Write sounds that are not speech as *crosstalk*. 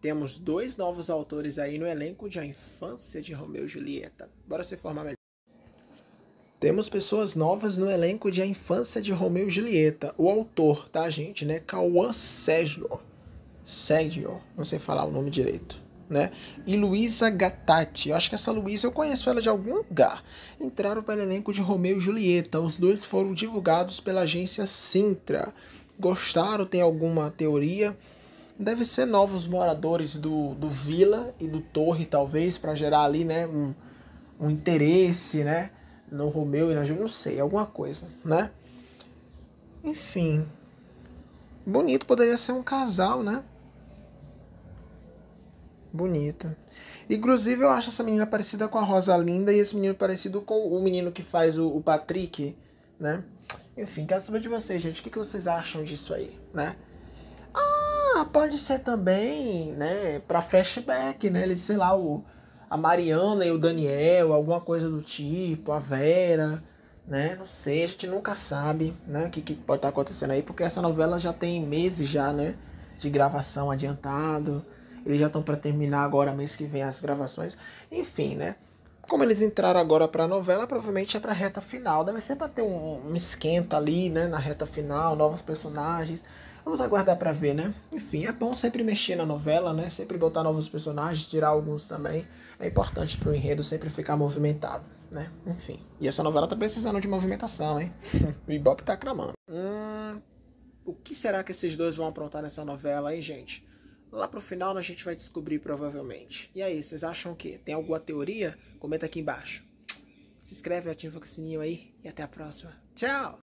Temos dois novos autores aí no elenco de A Infância de Romeu e Julieta. Bora se formar melhor. Temos pessoas novas no elenco de A Infância de Romeu e Julieta. O autor, tá, gente, né? Cauã Sérgio. Sérgio, não sei falar o nome direito. Né? E Luísa Gattati. Eu acho que essa Luísa eu conheço ela de algum lugar. Entraram para o elenco de Romeu e Julieta. Os dois foram divulgados pela agência Sintra. Gostaram? Tem alguma teoria? deve ser novos moradores do, do Vila e do Torre, talvez, para gerar ali, né, um, um interesse, né, no Romeu e na Júlia, não sei, alguma coisa, né? Enfim, bonito, poderia ser um casal, né? Bonito. Inclusive, eu acho essa menina parecida com a Rosa Linda e esse menino parecido com o menino que faz o, o Patrick, né? Enfim, quero saber de vocês, gente. O que, que vocês acham disso aí, né? Ah, pode ser também, né, para flashback, né? Eles, sei lá, o, a Mariana e o Daniel, alguma coisa do tipo, a Vera, né? Não sei, a gente nunca sabe, né, o que, que pode estar tá acontecendo aí, porque essa novela já tem meses já, né, de gravação adiantado. Eles já estão para terminar agora mês que vem as gravações. Enfim, né? como eles entraram agora para a novela, provavelmente é para a reta final. Deve ser para ter um, um, esquenta ali, né? Na reta final, novos personagens. Vamos aguardar para ver, né? Enfim, é bom sempre mexer na novela, né? Sempre botar novos personagens, tirar alguns também. É importante para o enredo sempre ficar movimentado, né? Enfim. E essa novela tá precisando de movimentação, hein? *laughs* o Ibope tá cramando. Hum, o que será que esses dois vão aprontar nessa novela, hein, gente? Lá pro final a gente vai descobrir provavelmente. E aí, vocês acham o quê? Tem alguma teoria? Comenta aqui embaixo. Se inscreve, ativa o sininho aí e até a próxima. Tchau!